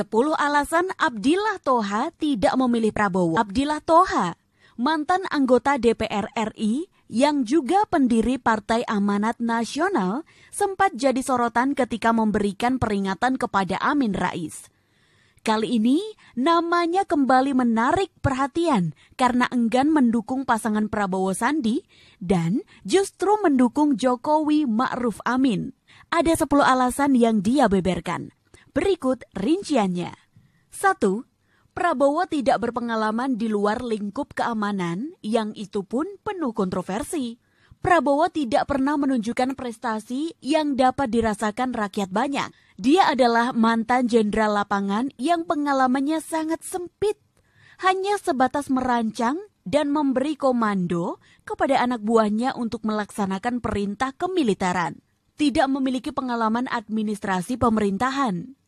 10 alasan Abdillah Toha tidak memilih Prabowo. Abdillah Toha, mantan anggota DPR RI yang juga pendiri Partai Amanat Nasional, sempat jadi sorotan ketika memberikan peringatan kepada Amin Rais. Kali ini, namanya kembali menarik perhatian karena enggan mendukung pasangan Prabowo Sandi dan justru mendukung Jokowi Ma'ruf Amin. Ada 10 alasan yang dia beberkan. Berikut rinciannya. 1. Prabowo tidak berpengalaman di luar lingkup keamanan, yang itu pun penuh kontroversi. Prabowo tidak pernah menunjukkan prestasi yang dapat dirasakan rakyat banyak. Dia adalah mantan jenderal lapangan yang pengalamannya sangat sempit. Hanya sebatas merancang dan memberi komando kepada anak buahnya untuk melaksanakan perintah kemiliteran. Tidak memiliki pengalaman administrasi pemerintahan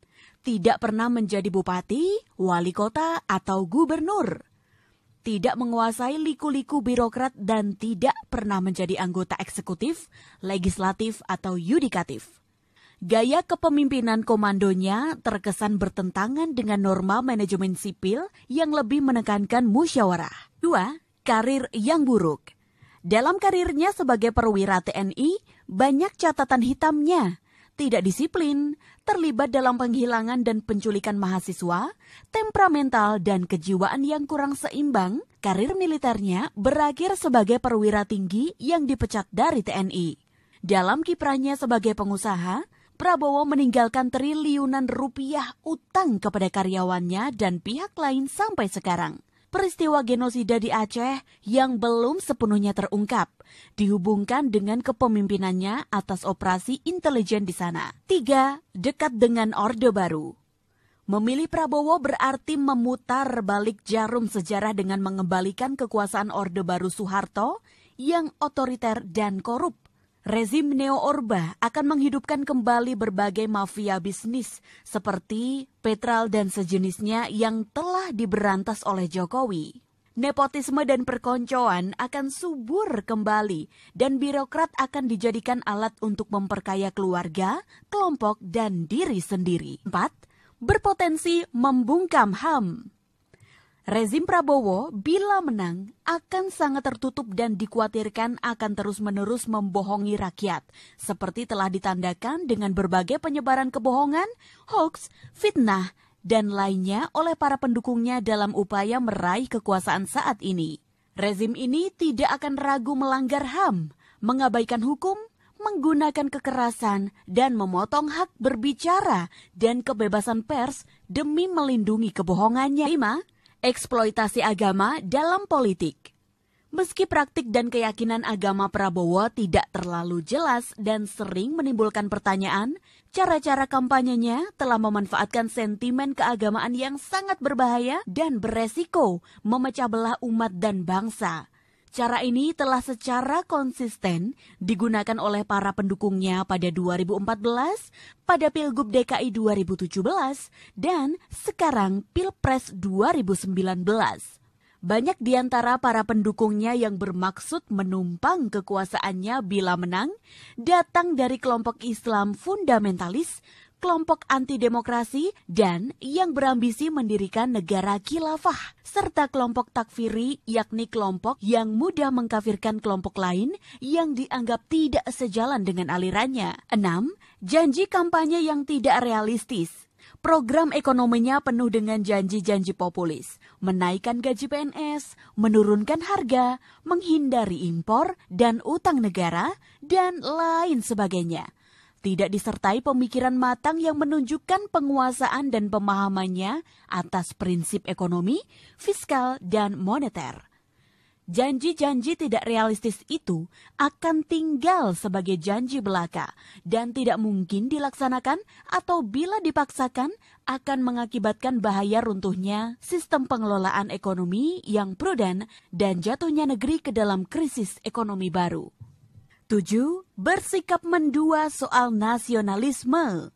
tidak pernah menjadi bupati, wali kota, atau gubernur, tidak menguasai liku-liku birokrat, dan tidak pernah menjadi anggota eksekutif, legislatif, atau yudikatif. Gaya kepemimpinan komandonya terkesan bertentangan dengan norma manajemen sipil yang lebih menekankan musyawarah. 2. Karir yang buruk. Dalam karirnya sebagai perwira TNI, banyak catatan hitamnya tidak disiplin, terlibat dalam penghilangan dan penculikan mahasiswa, temperamental dan kejiwaan yang kurang seimbang, karir militernya berakhir sebagai perwira tinggi yang dipecat dari TNI. Dalam kiprahnya sebagai pengusaha, Prabowo meninggalkan triliunan rupiah utang kepada karyawannya dan pihak lain sampai sekarang peristiwa genosida di Aceh yang belum sepenuhnya terungkap dihubungkan dengan kepemimpinannya atas operasi intelijen di sana. Tiga, Dekat dengan Orde Baru. Memilih Prabowo berarti memutar balik jarum sejarah dengan mengembalikan kekuasaan Orde Baru Soeharto yang otoriter dan korup Rezim Neo Orba akan menghidupkan kembali berbagai mafia bisnis seperti Petral dan sejenisnya yang telah diberantas oleh Jokowi. Nepotisme dan perkoncoan akan subur kembali dan birokrat akan dijadikan alat untuk memperkaya keluarga, kelompok, dan diri sendiri. 4. Berpotensi membungkam HAM. Rezim Prabowo bila menang akan sangat tertutup dan dikhawatirkan akan terus-menerus membohongi rakyat, seperti telah ditandakan dengan berbagai penyebaran kebohongan, hoax, fitnah, dan lainnya oleh para pendukungnya dalam upaya meraih kekuasaan saat ini. Rezim ini tidak akan ragu melanggar HAM, mengabaikan hukum, menggunakan kekerasan dan memotong hak berbicara dan kebebasan pers demi melindungi kebohongannya. 5 eksploitasi agama dalam politik. Meski praktik dan keyakinan agama Prabowo tidak terlalu jelas dan sering menimbulkan pertanyaan, cara-cara kampanyenya telah memanfaatkan sentimen keagamaan yang sangat berbahaya dan beresiko memecah belah umat dan bangsa. Cara ini telah secara konsisten digunakan oleh para pendukungnya pada 2014, pada Pilgub DKI 2017, dan sekarang Pilpres 2019. Banyak di antara para pendukungnya yang bermaksud menumpang kekuasaannya bila menang datang dari kelompok Islam fundamentalis kelompok anti-demokrasi, dan yang berambisi mendirikan negara khilafah, serta kelompok takfiri yakni kelompok yang mudah mengkafirkan kelompok lain yang dianggap tidak sejalan dengan alirannya. 6. Janji kampanye yang tidak realistis program ekonominya penuh dengan janji-janji populis, menaikkan gaji PNS, menurunkan harga, menghindari impor dan utang negara, dan lain sebagainya tidak disertai pemikiran matang yang menunjukkan penguasaan dan pemahamannya atas prinsip ekonomi, fiskal, dan moneter. Janji-janji tidak realistis itu akan tinggal sebagai janji belaka dan tidak mungkin dilaksanakan atau bila dipaksakan akan mengakibatkan bahaya runtuhnya sistem pengelolaan ekonomi yang prudent dan jatuhnya negeri ke dalam krisis ekonomi baru. 7. Bersikap mendua soal nasionalisme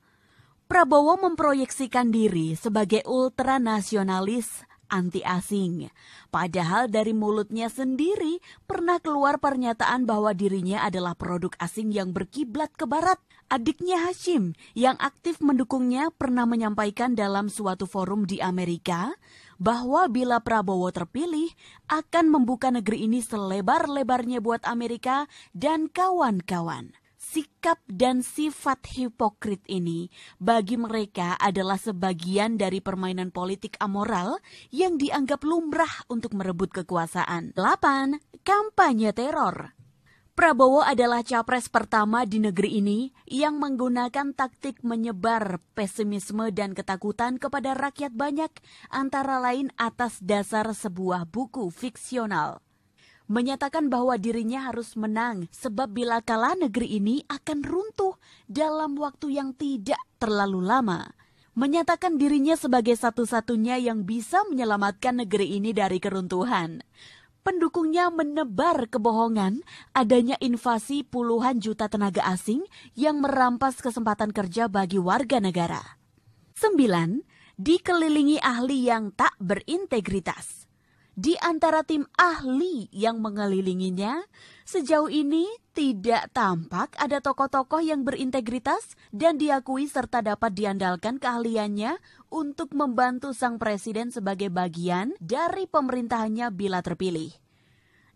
Prabowo memproyeksikan diri sebagai ultranasionalis anti asing. Padahal dari mulutnya sendiri pernah keluar pernyataan bahwa dirinya adalah produk asing yang berkiblat ke barat. Adiknya Hashim yang aktif mendukungnya pernah menyampaikan dalam suatu forum di Amerika bahwa bila Prabowo terpilih akan membuka negeri ini selebar-lebarnya buat Amerika dan kawan-kawan sikap dan sifat hipokrit ini bagi mereka adalah sebagian dari permainan politik amoral yang dianggap lumrah untuk merebut kekuasaan. 8. Kampanye teror. Prabowo adalah capres pertama di negeri ini yang menggunakan taktik menyebar pesimisme dan ketakutan kepada rakyat banyak, antara lain atas dasar sebuah buku fiksional menyatakan bahwa dirinya harus menang sebab bila kalah negeri ini akan runtuh dalam waktu yang tidak terlalu lama. Menyatakan dirinya sebagai satu-satunya yang bisa menyelamatkan negeri ini dari keruntuhan. Pendukungnya menebar kebohongan adanya invasi puluhan juta tenaga asing yang merampas kesempatan kerja bagi warga negara. 9. Dikelilingi ahli yang tak berintegritas di antara tim ahli yang mengelilinginya, sejauh ini tidak tampak ada tokoh-tokoh yang berintegritas dan diakui serta dapat diandalkan keahliannya untuk membantu sang presiden sebagai bagian dari pemerintahannya bila terpilih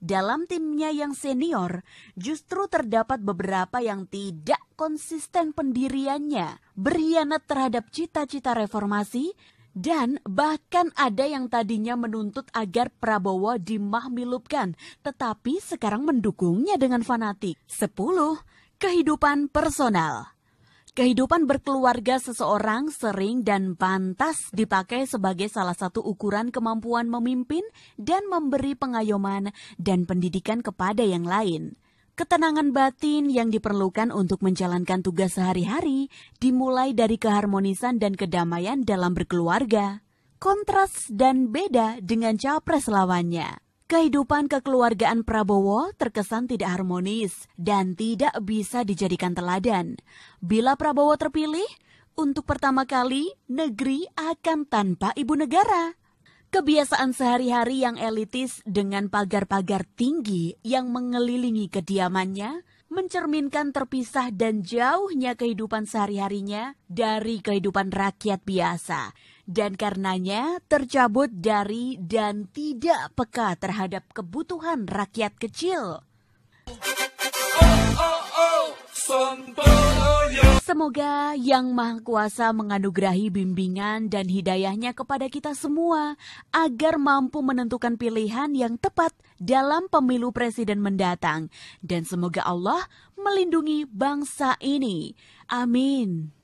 dalam timnya yang senior justru terdapat beberapa yang tidak konsisten pendiriannya, berkhianat terhadap cita-cita reformasi, dan bahkan ada yang tadinya menuntut agar Prabowo dimahmilupkan, tetapi sekarang mendukungnya dengan fanatik. 10. Kehidupan personal Kehidupan berkeluarga seseorang sering dan pantas dipakai sebagai salah satu ukuran kemampuan memimpin dan memberi pengayoman dan pendidikan kepada yang lain. Ketenangan batin yang diperlukan untuk menjalankan tugas sehari-hari dimulai dari keharmonisan dan kedamaian dalam berkeluarga, kontras dan beda dengan capres lawannya. Kehidupan kekeluargaan Prabowo terkesan tidak harmonis dan tidak bisa dijadikan teladan. Bila Prabowo terpilih, untuk pertama kali negeri akan tanpa ibu negara. Kebiasaan sehari-hari yang elitis dengan pagar-pagar tinggi yang mengelilingi kediamannya mencerminkan terpisah dan jauhnya kehidupan sehari-harinya dari kehidupan rakyat biasa dan karenanya tercabut dari dan tidak peka terhadap kebutuhan rakyat kecil. Oh, oh, oh, Semoga Yang Maha Kuasa menganugerahi bimbingan dan hidayahnya kepada kita semua agar mampu menentukan pilihan yang tepat dalam pemilu presiden mendatang. Dan semoga Allah melindungi bangsa ini. Amin.